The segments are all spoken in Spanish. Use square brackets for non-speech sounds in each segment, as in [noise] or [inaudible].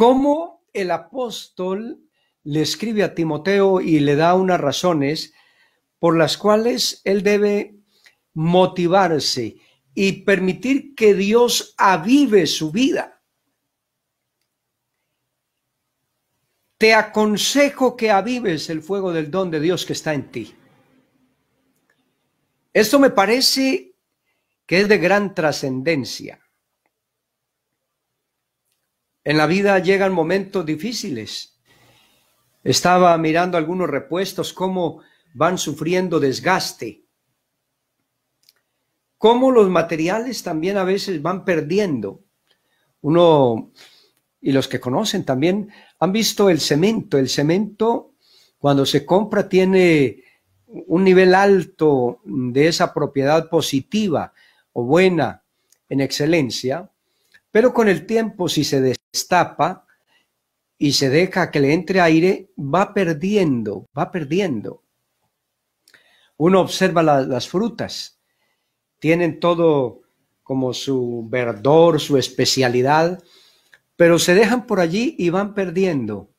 cómo el apóstol le escribe a Timoteo y le da unas razones por las cuales él debe motivarse y permitir que Dios avive su vida. Te aconsejo que avives el fuego del don de Dios que está en ti. Esto me parece que es de gran trascendencia. En la vida llegan momentos difíciles. Estaba mirando algunos repuestos, cómo van sufriendo desgaste, cómo los materiales también a veces van perdiendo. Uno, y los que conocen también, han visto el cemento. El cemento, cuando se compra, tiene un nivel alto de esa propiedad positiva o buena en excelencia, pero con el tiempo, si se destapa y se deja que le entre aire, va perdiendo, va perdiendo. Uno observa las frutas, tienen todo como su verdor, su especialidad, pero se dejan por allí y van perdiendo,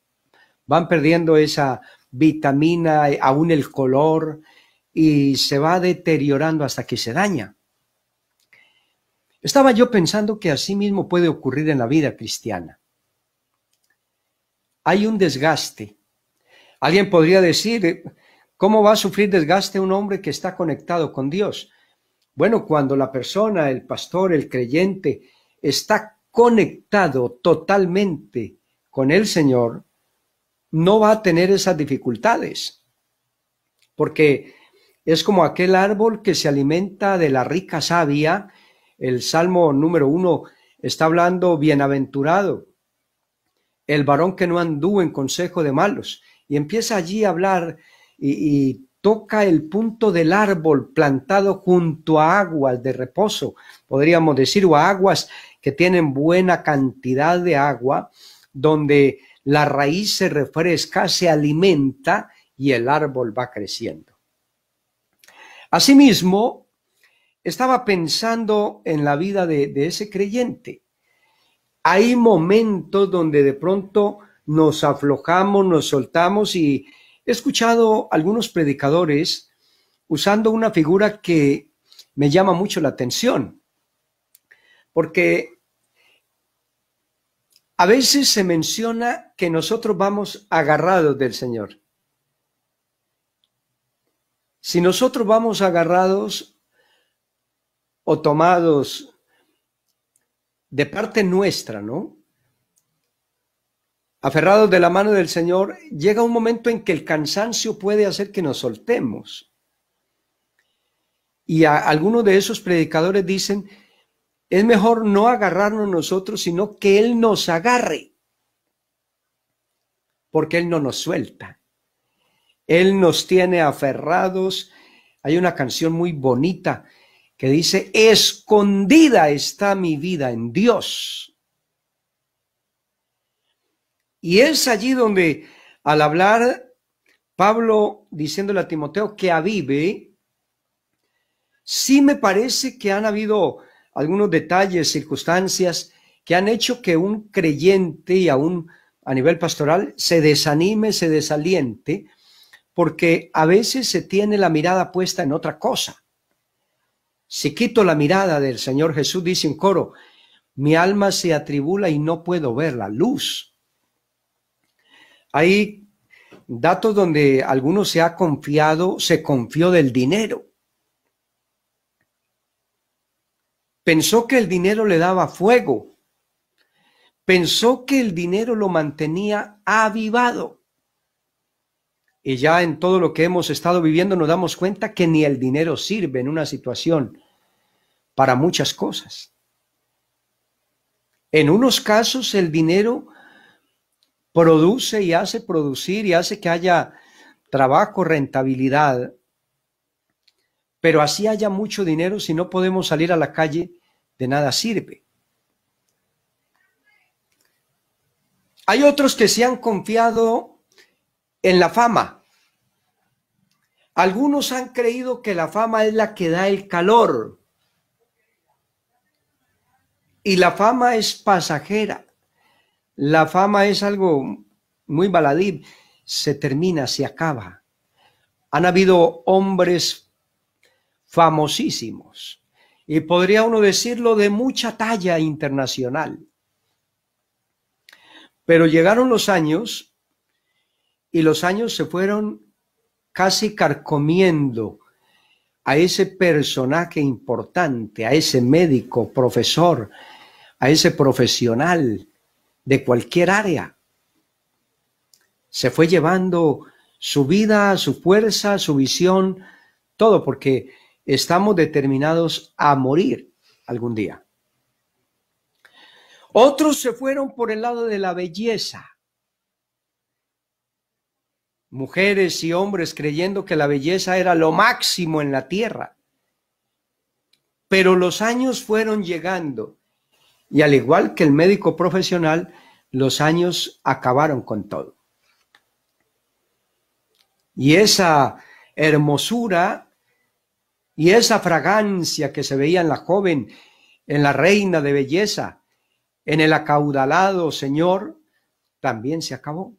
van perdiendo esa vitamina, aún el color, y se va deteriorando hasta que se daña. Estaba yo pensando que así mismo puede ocurrir en la vida cristiana. Hay un desgaste. Alguien podría decir, eh, ¿cómo va a sufrir desgaste un hombre que está conectado con Dios? Bueno, cuando la persona, el pastor, el creyente, está conectado totalmente con el Señor, no va a tener esas dificultades. Porque es como aquel árbol que se alimenta de la rica savia el Salmo número uno está hablando bienaventurado, el varón que no anduvo en consejo de malos. Y empieza allí a hablar y, toca el punto del árbol plantado junto a aguas de reposo, podríamos decir, o a aguas que tienen buena cantidad de agua, donde la raíz se refresca, se alimenta y el árbol va creciendo. Asimismo, estaba pensando en la vida de, ese creyente. Hay momentos donde de pronto nos aflojamos, nos soltamos y he escuchado algunos predicadores usando una figura que me llama mucho la atención, porque a veces se menciona que nosotros vamos agarrados del Señor. Si nosotros vamos agarrados o tomados de parte nuestra, ¿no? Aferrados de la mano del Señor, llega un momento en que el cansancio puede hacer que nos soltemos. Y algunos de esos predicadores dicen, es mejor no agarrarnos nosotros, sino que Él nos agarre, porque Él no nos suelta. Él nos tiene aferrados. Hay una canción muy bonita que dice, escondida está mi vida en Dios. Y es allí donde al hablar Pablo diciéndole a Timoteo que avive, sí me parece que han habido algunos detalles, circunstancias que han hecho que un creyente y aún a nivel pastoral se desanime, se desaliente, porque a veces se tiene la mirada puesta en otra cosa. Si quito la mirada del Señor Jesús, dice un coro, mi alma se atribula y no puedo ver la luz. Hay datos donde algunos se ha confiado, se confió del dinero. Pensó que el dinero le daba fuego. Pensó que el dinero lo mantenía avivado. Y ya en todo lo que hemos estado viviendo nos damos cuenta que ni el dinero sirve en una situación para muchas cosas. En unos casos el dinero produce y hace producir y hace que haya trabajo, rentabilidad, pero así haya mucho dinero, si no podemos salir a la calle, de nada sirve. Hay otros que se han confiado en la fama. Algunos han creído que la fama es la que da el calor, y la fama es pasajera. La fama es algo muy baladí. Se termina, se acaba. Han habido hombres famosísimos. Y podría uno decirlo de mucha talla internacional. Pero llegaron los años y los años se fueron casi carcomiendo a ese personaje importante, a ese médico, profesor, a ese profesional de cualquier área. Se fue llevando su vida, su fuerza, su visión, todo, porque estamos determinados a morir algún día. Otros se fueron por el lado de la belleza. Mujeres y hombres creyendo que la belleza era lo máximo en la tierra. Pero los años fueron llegando y al igual que el médico profesional, los años acabaron con todo. Y esa hermosura y esa fragancia que se veía en la joven, en la reina de belleza, en el acaudalado Señor, también se acabó.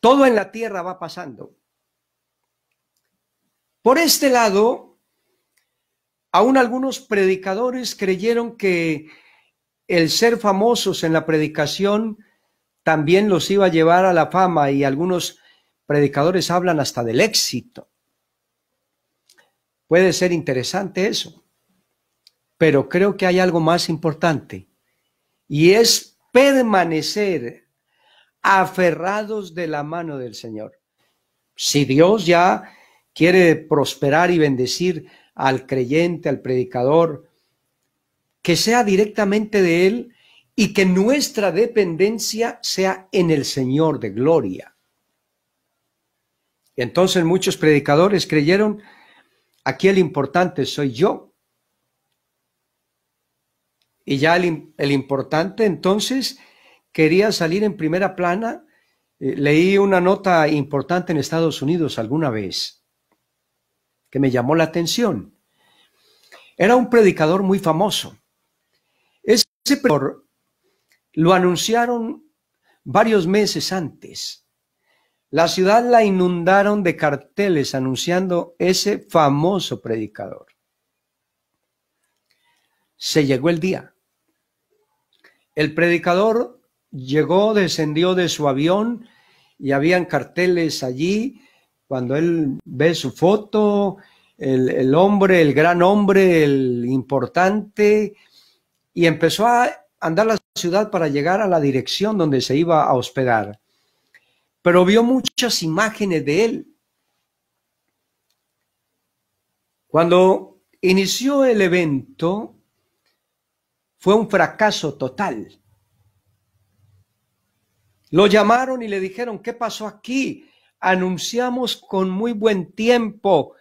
Todo en la tierra va pasando. Por este lado, Aún algunos predicadores creyeron que el ser famosos en la predicación también los iba a llevar a la fama y algunos predicadores hablan hasta del éxito. Puede ser interesante eso, pero creo que hay algo más importante y es permanecer aferrados de la mano del Señor. Si Dios ya quiere prosperar y bendecir al creyente, al predicador, que sea directamente de Él y que nuestra dependencia sea en el Señor de gloria. entonces muchos predicadores creyeron, aquí el importante soy yo. Y ya el importante entonces quería salir en primera plana. Eh, leí una nota importante en Estados Unidos alguna vez que me llamó la atención. Era un predicador muy famoso. Ese predicador lo anunciaron varios meses antes. La ciudad la inundaron de carteles anunciando ese famoso predicador. Se llegó el día. El predicador llegó, descendió de su avión y habían carteles allí cuando él ve su foto, el, hombre, el gran hombre, el importante, y empezó a andar la ciudad para llegar a la dirección donde se iba a hospedar. Pero vio muchas imágenes de él. Cuando inició el evento, fue un fracaso total. Lo llamaron y le dijeron, ¿qué pasó aquí? anunciamos con muy buen tiempo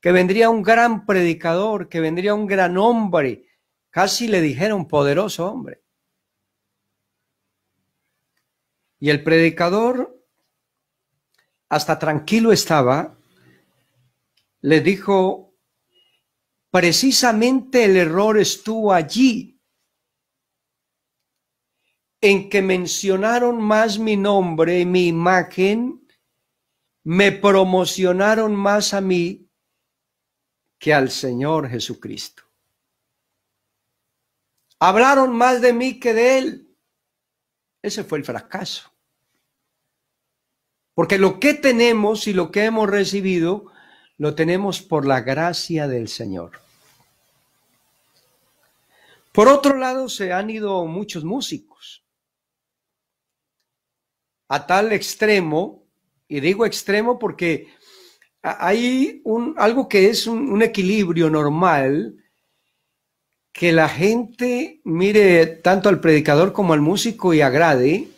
que vendría un gran predicador, que vendría un gran hombre. Casi le dijeron poderoso hombre. Y el predicador, hasta tranquilo estaba, le dijo, precisamente el error estuvo allí, en que mencionaron más mi nombre, mi imagen, me promocionaron más a mí que al Señor Jesucristo. Hablaron más de mí que de Él. Ese fue el fracaso. Porque lo que tenemos y lo que hemos recibido, lo tenemos por la gracia del Señor. Por otro lado, se han ido muchos músicos. A tal extremo y digo extremo porque hay un, algo que es un, un equilibrio normal, que la gente mire tanto al predicador como al músico y agrade,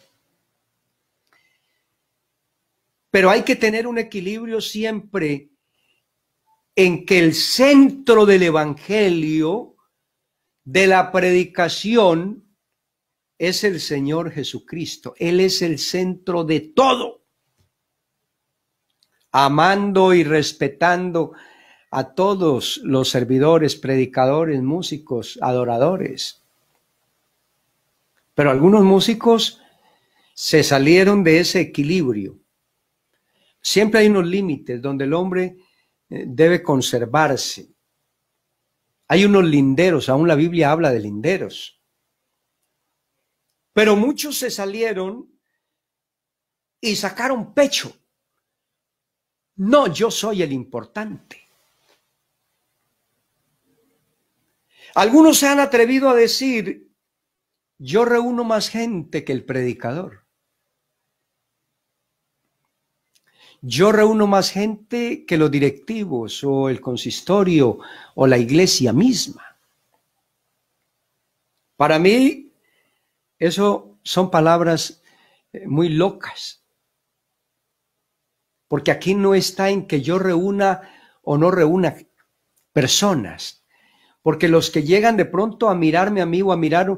pero hay que tener un equilibrio siempre en que el centro del Evangelio, de la predicación, es el Señor Jesucristo. Él es el centro de todo amando y respetando a todos los servidores, predicadores, músicos, adoradores. Pero algunos músicos se salieron de ese equilibrio. Siempre hay unos límites donde el hombre eh, debe conservarse. Hay unos linderos, aún la Biblia habla de linderos. Pero muchos se salieron y sacaron pecho no, yo soy el importante. Algunos se han atrevido a decir, yo reúno más gente que el predicador. Yo reúno más gente que los directivos o el consistorio o la iglesia misma. Para mí, eso son palabras eh, muy locas. Porque aquí no está en que yo reúna o no reúna personas. Porque los que llegan de pronto a mirarme a mí a mirar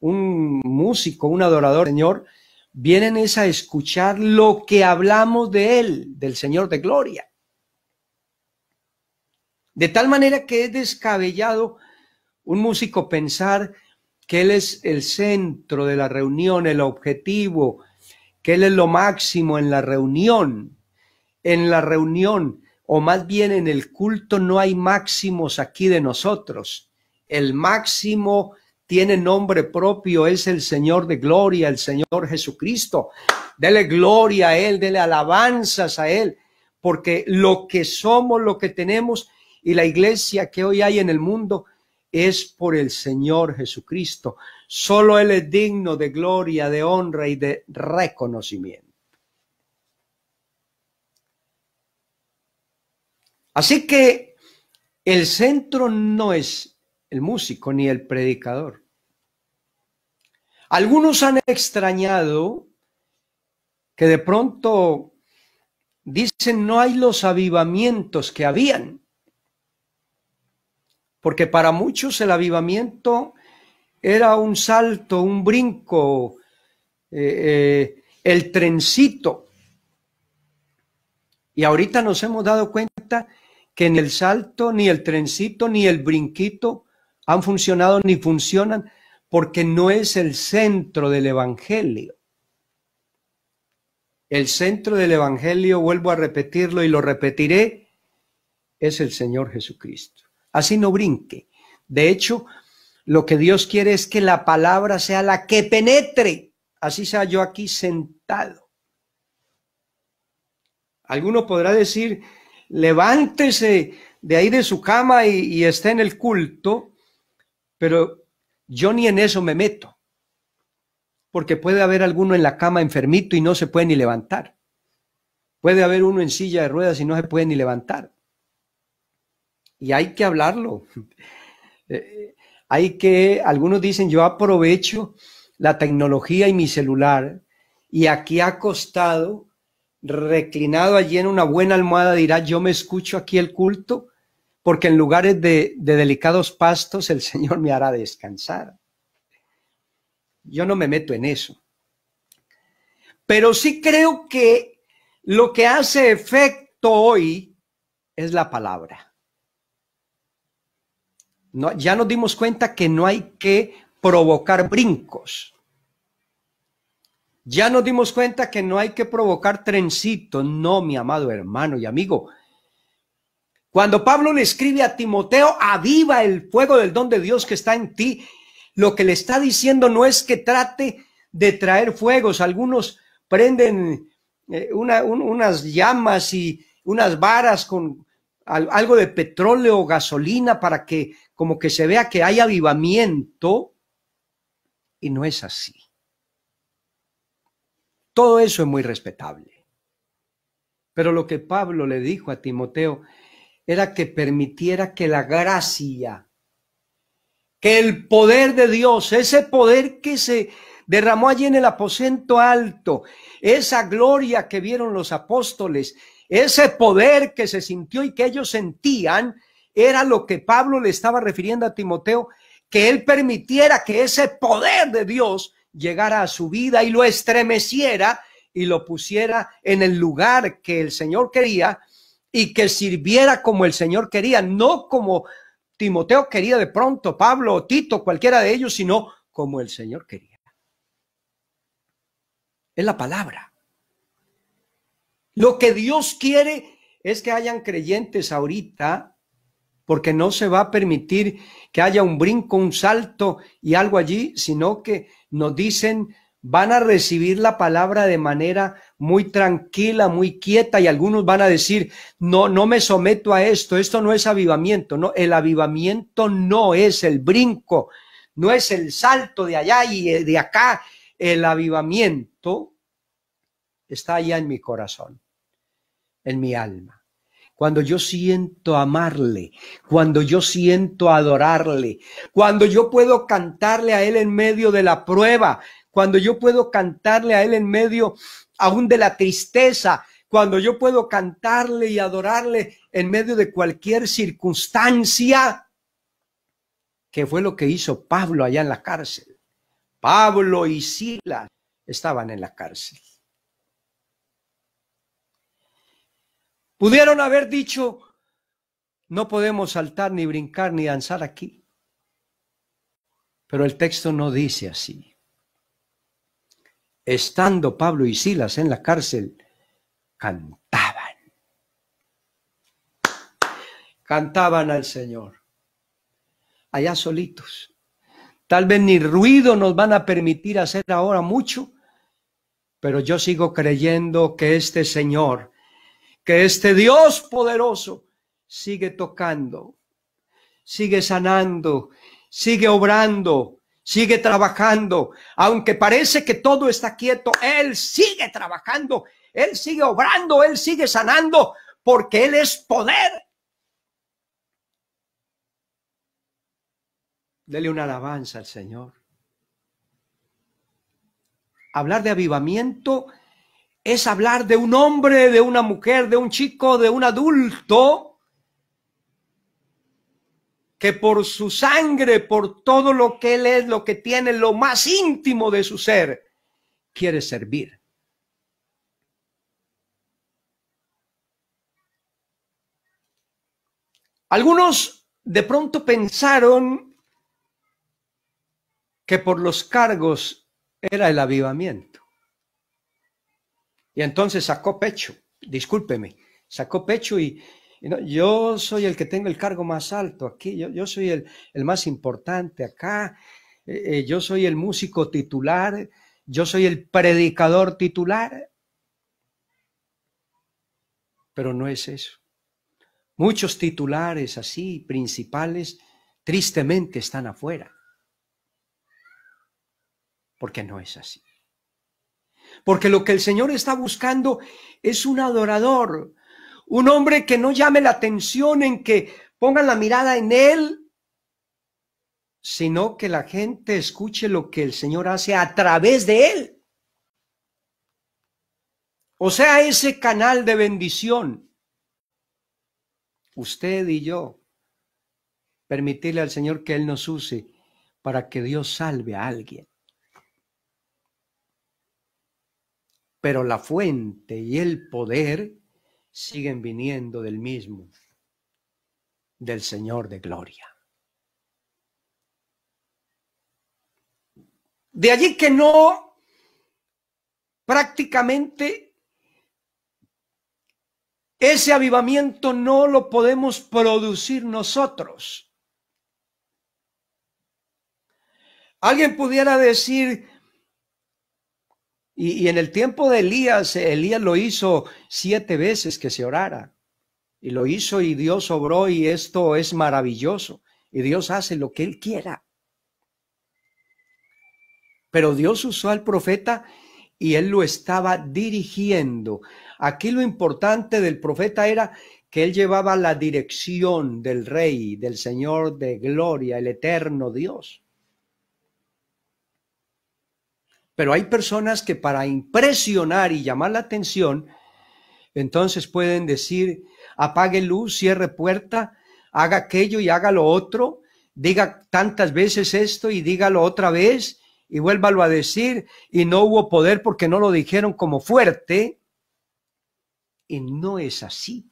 un músico, un adorador, Señor, vienen es a escuchar lo que hablamos de Él, del Señor de Gloria. De tal manera que es descabellado un músico pensar que Él es el centro de la reunión, el objetivo, que Él es lo máximo en la reunión. En la reunión, o más bien en el culto, no hay máximos aquí de nosotros. El máximo tiene nombre propio, es el Señor de gloria, el Señor Jesucristo. Dele gloria a Él, dele alabanzas a Él, porque lo que somos, lo que tenemos y la iglesia que hoy hay en el mundo es por el Señor Jesucristo. Solo Él es digno de gloria, de honra y de reconocimiento. Así que el centro no es el músico ni el predicador. Algunos han extrañado que de pronto dicen no hay los avivamientos que habían. Porque para muchos el avivamiento era un salto, un brinco, eh, eh, el trencito. Y ahorita nos hemos dado cuenta que ni el salto, ni el trencito, ni el brinquito han funcionado ni funcionan porque no es el centro del Evangelio. El centro del Evangelio, vuelvo a repetirlo y lo repetiré, es el Señor Jesucristo. Así no brinque. De hecho, lo que Dios quiere es que la palabra sea la que penetre. Así sea yo aquí sentado. Alguno podrá decir, levántese de ahí de su cama y, esté en el culto, pero yo ni en eso me meto, porque puede haber alguno en la cama enfermito y no se puede ni levantar. Puede haber uno en silla de ruedas y no se puede ni levantar. Y hay que hablarlo. [laughs] Eh, hay que, algunos dicen, yo aprovecho la tecnología y mi celular y aquí acostado reclinado allí en una buena almohada, dirá, yo me escucho aquí el culto, porque en lugares de, delicados pastos el Señor me hará descansar. Yo no me meto en eso. Pero sí creo que lo que hace efecto hoy es la palabra. ya nos dimos cuenta que no hay que provocar brincos. Ya nos dimos cuenta que no hay que provocar trencitos, no, mi amado hermano y amigo. Cuando Pablo le escribe a Timoteo, aviva el fuego del don de Dios que está en ti. Lo que le está diciendo no es que trate de traer fuegos. Algunos prenden eh, unas llamas y unas varas con algo de petróleo o gasolina para que como que se vea que hay avivamiento. Y no es así. Todo eso es muy respetable. Pero lo que Pablo le dijo a Timoteo era que permitiera que la gracia, que el poder de Dios, ese poder que se derramó allí en el aposento alto, esa gloria que vieron los apóstoles, ese poder que se sintió y que ellos sentían, era lo que Pablo le estaba refiriendo a Timoteo, que él permitiera que ese poder de Dios llegara a su vida y lo estremeciera y lo pusiera en el lugar que el Señor quería y que sirviera como el Señor quería, no como Timoteo quería de pronto, Pablo o Tito, cualquiera de ellos, sino como el Señor quería. Es la palabra. Lo que Dios quiere es que hayan creyentes ahorita porque no se va a permitir que haya un brinco, un salto y algo allí, sino que nos dicen van a recibir la palabra de manera muy tranquila, muy quieta y algunos van a decir, no, no me someto a esto, esto no es avivamiento, no, el avivamiento no es el brinco, no es el salto de allá y eh, de acá, el avivamiento está allá en mi corazón, en mi alma cuando yo siento amarle, cuando yo siento adorarle, cuando yo puedo cantarle a Él en medio de la prueba, cuando yo puedo cantarle a Él en medio aún de la tristeza, cuando yo puedo cantarle y adorarle en medio de cualquier circunstancia, que fue lo que hizo Pablo allá en la cárcel. Pablo y Silas estaban en la cárcel. Pudieron haber dicho, no podemos saltar ni brincar ni danzar aquí. Pero el texto no dice así. Estando Pablo y Silas en la cárcel, cantaban. Cantaban al Señor. Allá solitos. Tal vez ni ruido nos van a permitir hacer ahora mucho, pero yo sigo creyendo que este Señor que este Dios poderoso sigue tocando, sigue sanando, sigue obrando, sigue trabajando. Aunque parece que todo está quieto, Él sigue trabajando, Él sigue obrando, Él sigue sanando, porque Él es poder. Dele una alabanza al Señor. Hablar de avivamiento es hablar de un hombre, de una mujer, de un chico, de un adulto, que por su sangre, por todo lo que él es, lo que tiene, lo más íntimo de su ser, quiere servir. Algunos de pronto pensaron que por los cargos era el avivamiento. Y entonces sacó pecho, discúlpeme, sacó pecho y, yo soy el que tengo el cargo más alto aquí, yo, soy el, más importante acá, eh, eh, yo soy el músico titular, yo soy el predicador titular. Pero no es eso. Muchos titulares así, principales, tristemente están afuera. Porque no es así. Porque lo que el Señor está buscando es un adorador, un hombre que no llame la atención en que pongan la mirada en él, sino que la gente escuche lo que el Señor hace a través de él. O sea, ese canal de bendición. Usted y yo, permitirle al Señor que Él nos use para que Dios salve a alguien. pero la fuente y el poder siguen viniendo del mismo, del Señor de Gloria. De allí que no prácticamente ese avivamiento no lo podemos producir nosotros. Alguien pudiera decir, y, en el tiempo de Elías, Elías lo hizo siete veces que se orara. Y lo hizo y Dios obró y esto es maravilloso. Y Dios hace lo que Él quiera. Pero Dios usó al profeta y Él lo estaba dirigiendo. Aquí lo importante del profeta era que Él llevaba la dirección del Rey, del Señor de Gloria, el eterno Dios. Pero hay personas que para impresionar y llamar la atención, entonces pueden decir, apague luz, cierre puerta, haga aquello y haga lo otro, diga tantas veces esto y dígalo otra vez y vuélvalo a decir y no hubo poder porque no lo dijeron como fuerte. Y no es así.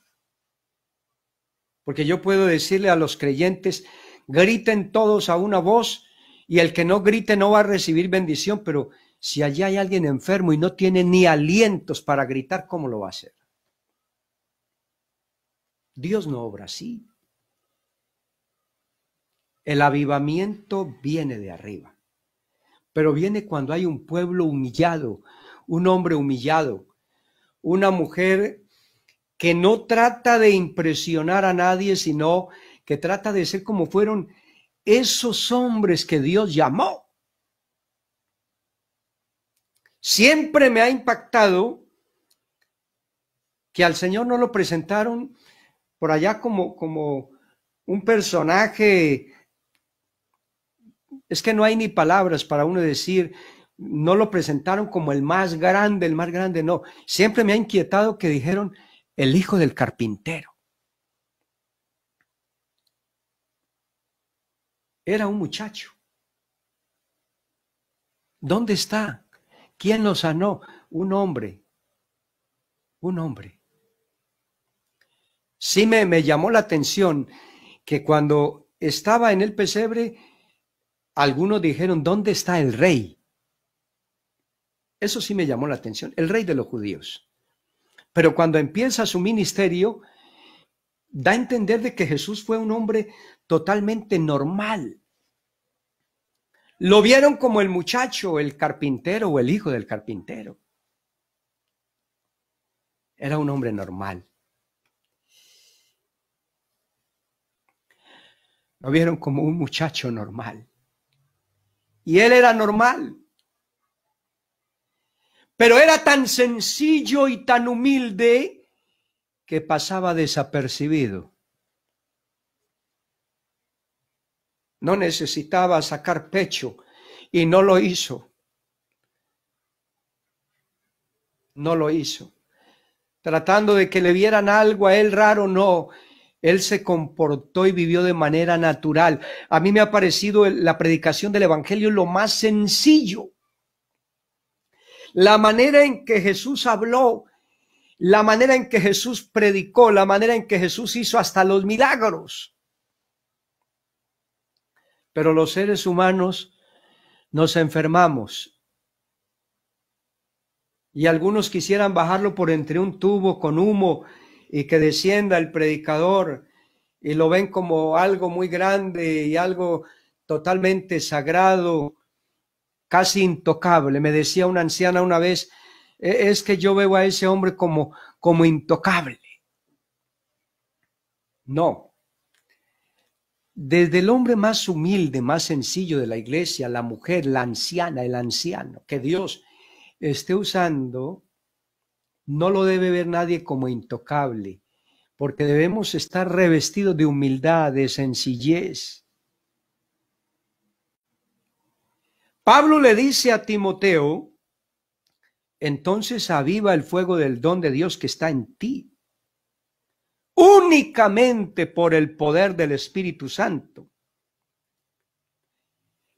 Porque yo puedo decirle a los creyentes, griten todos a una voz y el que no grite no va a recibir bendición, pero si allá hay alguien enfermo y no tiene ni alientos para gritar, ¿cómo lo va a hacer? Dios no obra así. El avivamiento viene de arriba, pero viene cuando hay un pueblo humillado, un hombre humillado, una mujer que no trata de impresionar a nadie, sino que trata de ser como fueron esos hombres que Dios llamó. Siempre me ha impactado que al Señor no lo presentaron por allá como, como un personaje, es que no hay ni palabras para uno decir, no lo presentaron como el más grande, el más grande, no. Siempre me ha inquietado que dijeron el hijo del carpintero. Era un muchacho. ¿Dónde está ¿Quién lo sanó? Un hombre. Un hombre. Sí me, me llamó la atención que cuando estaba en el pesebre, algunos dijeron, ¿dónde está el rey? Eso sí me llamó la atención, el rey de los judíos. Pero cuando empieza su ministerio, da a entender de que Jesús fue un hombre totalmente normal, lo vieron como el muchacho, el carpintero o el hijo del carpintero. Era un hombre normal. Lo vieron como un muchacho normal. Y él era normal. Pero era tan sencillo y tan humilde que pasaba desapercibido. No necesitaba sacar pecho y no lo hizo. No lo hizo. Tratando de que le vieran algo a él raro, no. Él se comportó y vivió de manera natural. A mí me ha parecido la predicación del Evangelio lo más sencillo. La manera en que Jesús habló, la manera en que Jesús predicó, la manera en que Jesús hizo hasta los milagros. Pero los seres humanos nos enfermamos. Y algunos quisieran bajarlo por entre un tubo con humo y que descienda el predicador y lo ven como algo muy grande y algo totalmente sagrado, casi intocable. Me decía una anciana una vez, e-, es que yo veo a ese hombre como, como intocable. No, desde el hombre más humilde, más sencillo de la iglesia, la mujer, la anciana, el anciano, que Dios esté usando, no lo debe ver nadie como intocable, porque debemos estar revestidos de humildad, de sencillez. Pablo le dice a Timoteo, entonces aviva el fuego del don de Dios que está en ti únicamente por el poder del Espíritu Santo.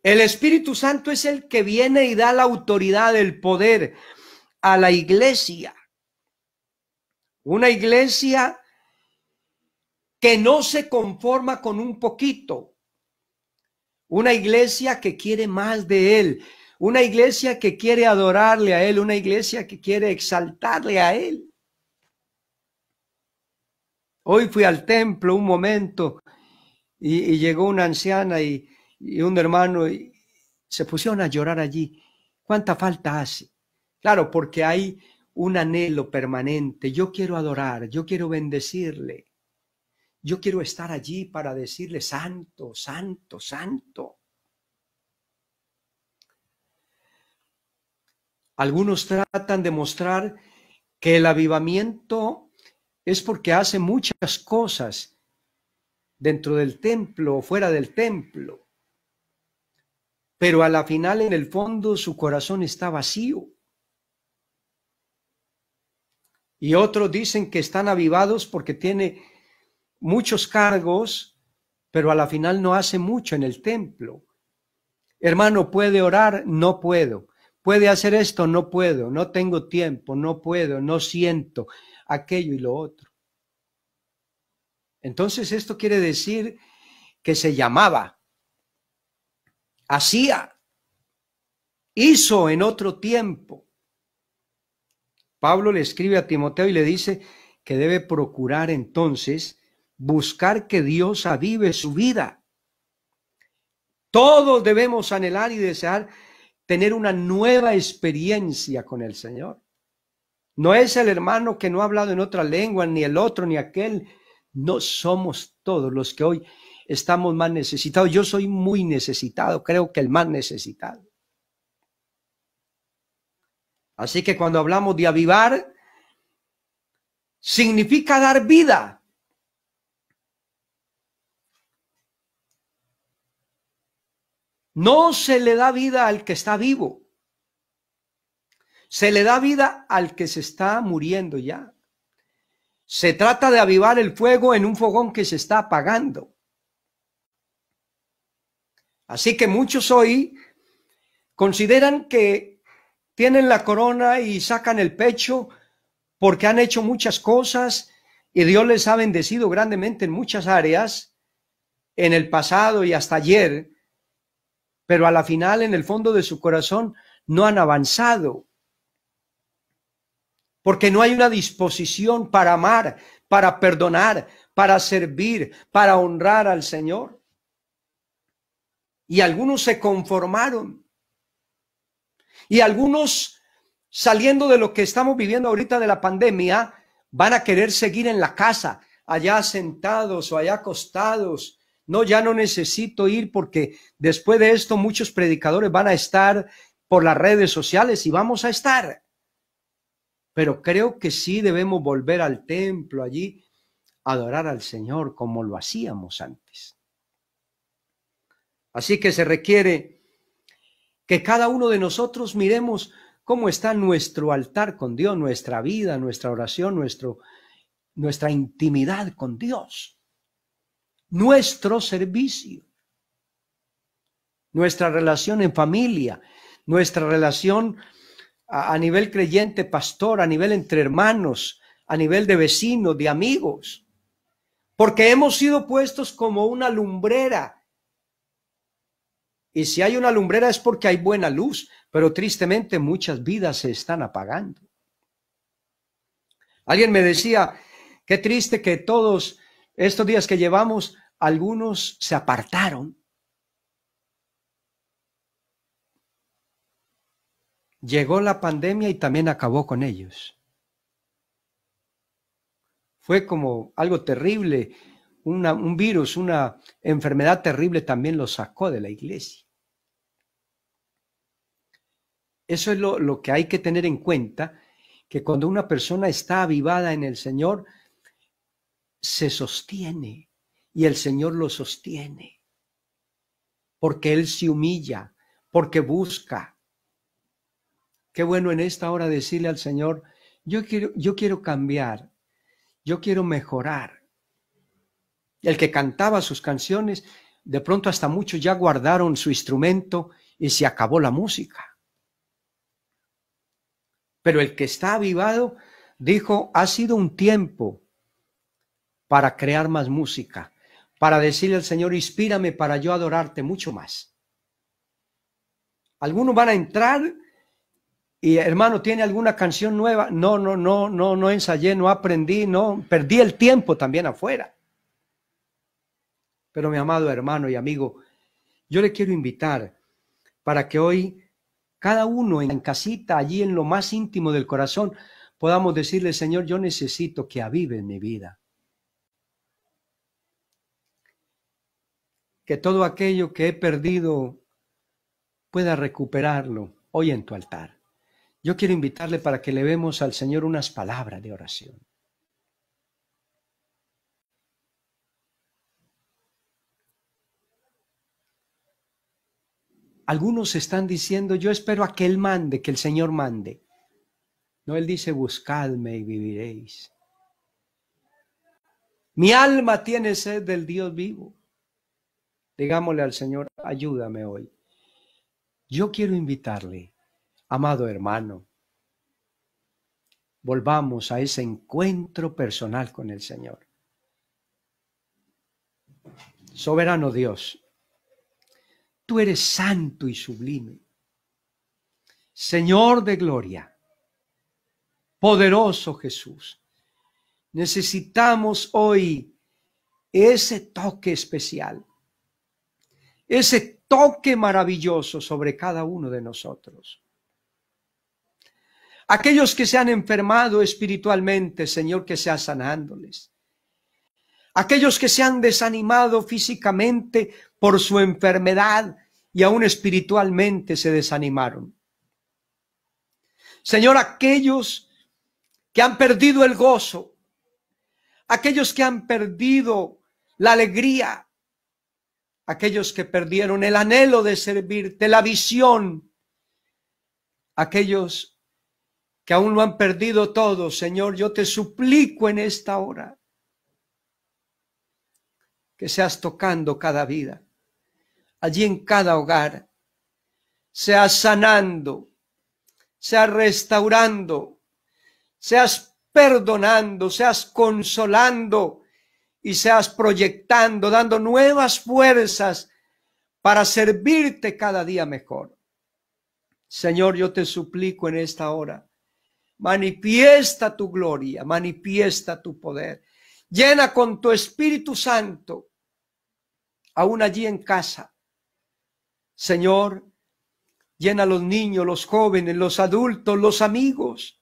El Espíritu Santo es el que viene y da la autoridad, el poder a la iglesia. Una iglesia que no se conforma con un poquito. Una iglesia que quiere más de Él. Una iglesia que quiere adorarle a Él. Una iglesia que quiere exaltarle a Él. Hoy fui al templo un momento y, llegó una anciana y, y un hermano y se pusieron a llorar allí. ¿Cuánta falta hace? Claro, porque hay un anhelo permanente. Yo quiero adorar, yo quiero bendecirle. Yo quiero estar allí para decirle, santo, santo, santo. Algunos tratan de mostrar que el avivamiento es porque hace muchas cosas dentro del templo o fuera del templo. Pero a la final, en el fondo, su corazón está vacío. Y otros dicen que están avivados porque tiene muchos cargos, pero a la final no hace mucho en el templo. Hermano, ¿puede orar? No puedo. ¿Puede hacer esto? No puedo. No tengo tiempo. No puedo. No siento aquello y lo otro. Entonces esto quiere decir que se llamaba, hacía, hizo en otro tiempo. Pablo le escribe a Timoteo y le dice que debe procurar entonces buscar que Dios avive su vida. Todos debemos anhelar y desear tener una nueva experiencia con el Señor. No es el hermano que no ha hablado en otra lengua, ni el otro, ni aquel. No somos todos los que hoy estamos más necesitados. Yo soy muy necesitado, creo que el más necesitado. Así que cuando hablamos de avivar, significa dar vida. No se le da vida al que está vivo. Se le da vida al que se está muriendo ya. Se trata de avivar el fuego en un fogón que se está apagando. Así que muchos hoy consideran que tienen la corona y sacan el pecho porque han hecho muchas cosas y Dios les ha bendecido grandemente en muchas áreas en el pasado y hasta ayer, pero a la final en el fondo de su corazón no han avanzado porque no hay una disposición para amar, para perdonar, para servir, para honrar al Señor. Y algunos se conformaron. Y algunos, saliendo de lo que estamos viviendo ahorita de la pandemia, van a querer seguir en la casa, allá sentados o allá acostados. No, ya no necesito ir porque después de esto muchos predicadores van a estar por las redes sociales y vamos a estar. Pero creo que sí debemos volver al templo allí, adorar al Señor como lo hacíamos antes. Así que se requiere que cada uno de nosotros miremos cómo está nuestro altar con Dios, nuestra vida, nuestra oración, nuestro, nuestra intimidad con Dios, nuestro servicio, nuestra relación en familia, nuestra relación a, nivel creyente, pastor, a nivel entre hermanos, a nivel de vecinos, de amigos, porque hemos sido puestos como una lumbrera. Y si hay una lumbrera es porque hay buena luz, pero tristemente muchas vidas se están apagando. Alguien me decía, qué triste que todos estos días que llevamos, algunos se apartaron Llegó la pandemia y también acabó con ellos. Fue como algo terrible, un virus, una enfermedad terrible también lo sacó de la iglesia. Eso es lo, lo que hay que tener en cuenta, que cuando una persona está avivada en el Señor, se sostiene y el Señor lo sostiene, porque Él se humilla, porque busca, Qué bueno en esta hora decirle al Señor, yo quiero, yo quiero cambiar, yo quiero mejorar. El que cantaba sus canciones, de pronto hasta muchos ya guardaron su instrumento y se acabó la música. Pero el que está avivado dijo, ha sido un tiempo para crear más música, para decirle al Señor, inspírame para yo adorarte mucho más. Algunos van a entrar y hermano, ¿tiene alguna canción nueva? No, no, no, no, no ensayé, no aprendí, no, perdí el tiempo también afuera. Pero mi amado hermano y amigo, yo le quiero invitar para que hoy cada uno en casita, allí en lo más íntimo del corazón, podamos decirle, Señor, yo necesito que avive mi vida. Que todo aquello que he perdido pueda recuperarlo hoy en tu altar. Yo quiero invitarle para que le vemos al Señor unas palabras de oración. Algunos están diciendo, yo espero a que Él mande, que el Señor mande. No, Él dice, buscadme y viviréis. Mi alma tiene sed del Dios vivo. Digámosle al Señor, ayúdame hoy. Yo quiero invitarle Amado hermano, volvamos a ese encuentro personal con el Señor. Soberano Dios, tú eres santo y sublime, Señor de gloria, poderoso Jesús. Necesitamos hoy ese toque especial, ese toque maravilloso sobre cada uno de nosotros. Aquellos que se han enfermado espiritualmente, Señor, que sea sanándoles. Aquellos que se han desanimado físicamente por su enfermedad y aún espiritualmente se desanimaron. Señor, aquellos que han perdido el gozo, aquellos que han perdido la alegría, aquellos que perdieron el anhelo de servirte, la visión, aquellos aún lo han perdido todo, Señor, yo te suplico en esta hora que seas tocando cada vida, allí en cada hogar, seas sanando, seas restaurando, seas perdonando, seas consolando y seas proyectando, dando nuevas fuerzas para servirte cada día mejor. Señor, yo te suplico en esta hora manifiesta tu gloria, manifiesta tu poder. Llena con tu Espíritu Santo, aún allí en casa. Señor, llena a los niños, los jóvenes, los adultos, los amigos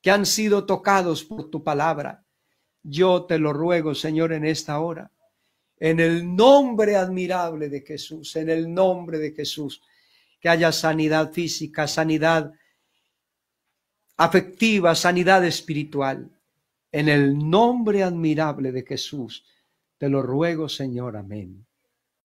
que han sido tocados por tu palabra. Yo te lo ruego, Señor, en esta hora, en el nombre admirable de Jesús, en el nombre de Jesús, que haya sanidad física, sanidad afectiva, sanidad espiritual. En el nombre admirable de Jesús, te lo ruego, Señor. Amén.